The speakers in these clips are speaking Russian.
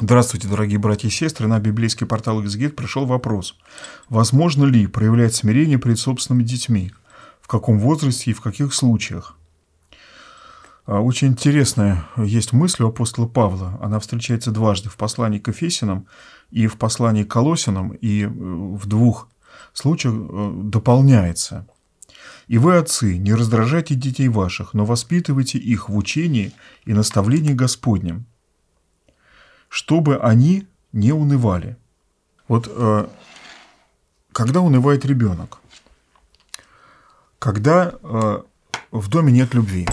Здравствуйте, дорогие братья и сестры. На библейский портал «Эксгид» пришел вопрос. Возможно ли проявлять смирение перед собственными детьми? В каком возрасте и в каких случаях? А, очень интересная есть мысль у апостола Павла. Она встречается дважды в послании к Эфесиным и в послании к Колосинам, и э, в двух случаях э, дополняется. «И вы, отцы, не раздражайте детей ваших, но воспитывайте их в учении и наставлении Господнем, чтобы они не унывали. Вот э, когда унывает ребенок, когда э, в доме нет любви,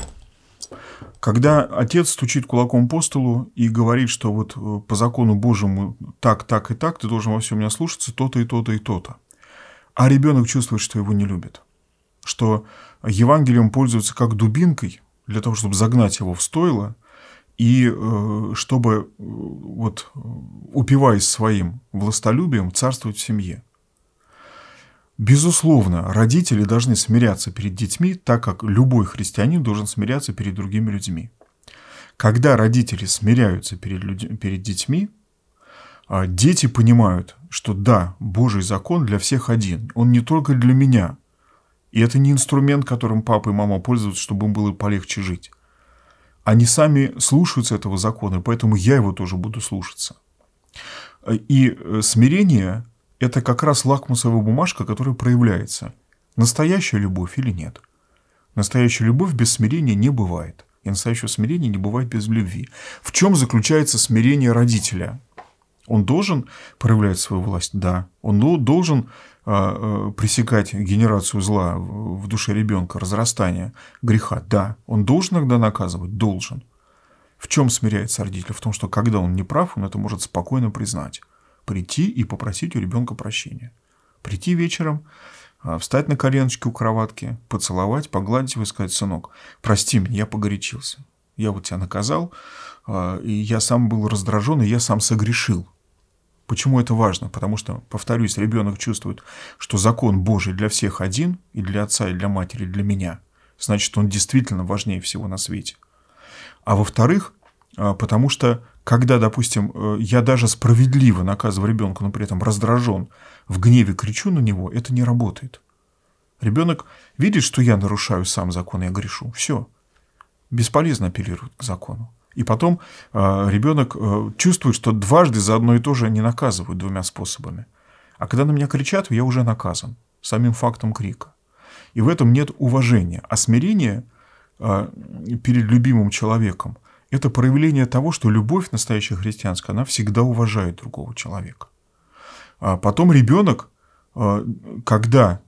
когда отец стучит кулаком по столу и говорит, что вот э, по закону Божьему так, так и так, ты должен во всем меня слушаться, то-то и то-то и то-то. А ребенок чувствует, что его не любят, что Евангелием пользуются как дубинкой для того, чтобы загнать его в стойло – и э, чтобы, э, вот, упиваясь своим властолюбием, царствовать в семье. Безусловно, родители должны смиряться перед детьми, так как любой христианин должен смиряться перед другими людьми. Когда родители смиряются перед, людьми перед детьми, а, дети понимают, что да, Божий закон для всех один, он не только для меня. И это не инструмент, которым папа и мама пользуются, чтобы им было полегче жить они сами слушаются этого закона, поэтому я его тоже буду слушаться. И э, смирение – это как раз лакмусовая бумажка, которая проявляется. Настоящая любовь или нет. Настоящая любовь без смирения не бывает. И настоящего смирения не бывает без любви. В чем заключается смирение родителя? Он должен проявлять свою власть? Да. Он ну, должен а, э, пресекать генерацию зла в душе ребенка, разрастание греха? Да. Он должен иногда наказывать? Должен. В чем смиряется родитель? В том, что когда он не прав, он это может спокойно признать. Прийти и попросить у ребенка прощения. Прийти вечером, а, встать на коленочки у кроватки, поцеловать, погладить его и сказать, сынок, прости меня, я погорячился. Я вот тебя наказал, а, и я сам был раздражен, и я сам согрешил. Почему это важно? Потому что, повторюсь, ребенок чувствует, что закон Божий для всех один, и для отца, и для матери, и для меня. Значит, он действительно важнее всего на свете. А во-вторых, а, потому что когда, допустим, э, я даже справедливо наказываю ребенка, но при этом раздражен, в гневе кричу на него, это не работает. Ребенок видит, что я нарушаю сам закон, я грешу. Все. Бесполезно апеллировать к закону. И потом э, а, ребенок э, чувствует, что дважды за одно и то же они наказывают двумя способами. А когда на меня кричат, я уже наказан самим фактом крика. И в этом нет уважения. А смирение э, перед любимым человеком – это проявление того, что любовь настоящая христианская, она всегда уважает другого человека. А потом ребенок, э, а, когда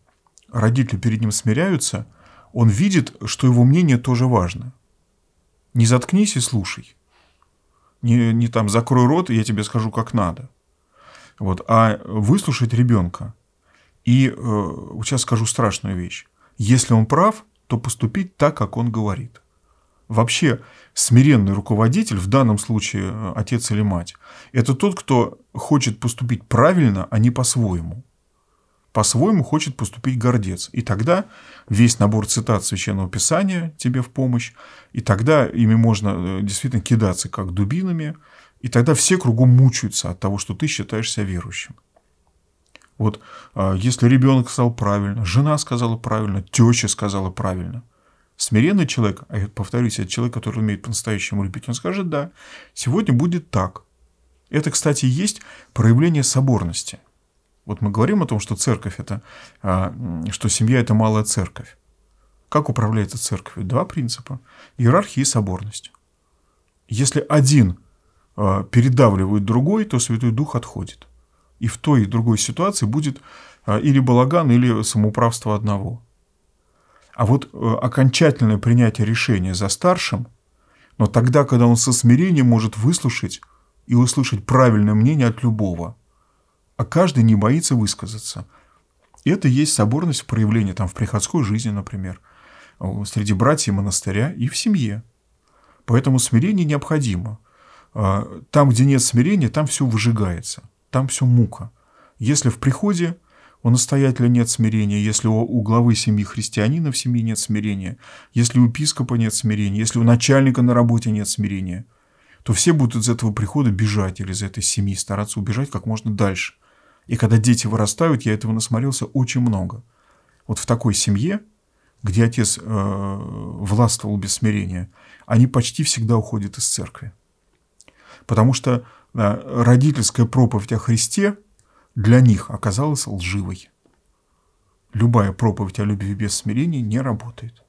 родители перед ним смиряются, он видит, что его мнение тоже важно. Не заткнись и слушай. Не, не там закрой рот, и я тебе скажу, как надо. Вот, а выслушать ребенка. И э, сейчас скажу страшную вещь. Если он прав, то поступить так, как он говорит. Вообще, смиренный руководитель, в данном случае э, отец или мать, это тот, кто хочет поступить правильно, а не по-своему по-своему хочет поступить гордец. И тогда весь набор цитат Священного Писания тебе в помощь, и тогда ими можно э, действительно кидаться как дубинами, и тогда все кругом мучаются от того, что ты считаешься верующим. Вот а, если ребенок сказал правильно, жена сказала правильно, теща сказала правильно, смиренный человек, а я повторюсь, это человек, который умеет по-настоящему любить, он скажет, да, сегодня будет так. Это, кстати, есть проявление соборности. Вот мы говорим о том, что церковь это, а, что семья это малая церковь. Как управляется церковью? Два принципа. Иерархия и соборность. Если один а, передавливает другой, то Святой Дух отходит. И в той и другой ситуации будет а, или балаган, или самоуправство одного. А вот э, окончательное принятие решения за старшим, но тогда, когда он со смирением может выслушать и услышать правильное мнение от любого – а каждый не боится высказаться. И это есть соборность в проявлении там, в приходской жизни, например, э, среди братьев монастыря и в семье. Поэтому смирение необходимо. А, там, где нет смирения, там все выжигается, там все мука. Если в приходе у настоятеля нет смирения, если у главы семьи христианина в семье нет смирения, если у епископа нет смирения, если у начальника на работе нет смирения, то все будут из этого прихода бежать или из этой семьи стараться убежать как можно дальше – и когда дети вырастают, я этого насмотрелся очень много. Вот в такой семье, где отец э, властвовал без смирения, они почти всегда уходят из церкви. Потому что э, родительская проповедь о Христе для них оказалась лживой. Любая проповедь о любви без смирения не работает.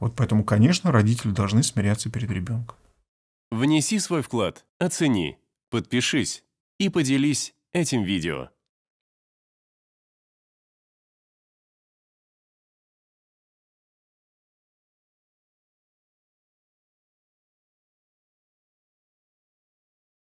Вот поэтому, конечно, родители должны смиряться перед ребенком. Внеси свой вклад, оцени, подпишись и поделись этим видео.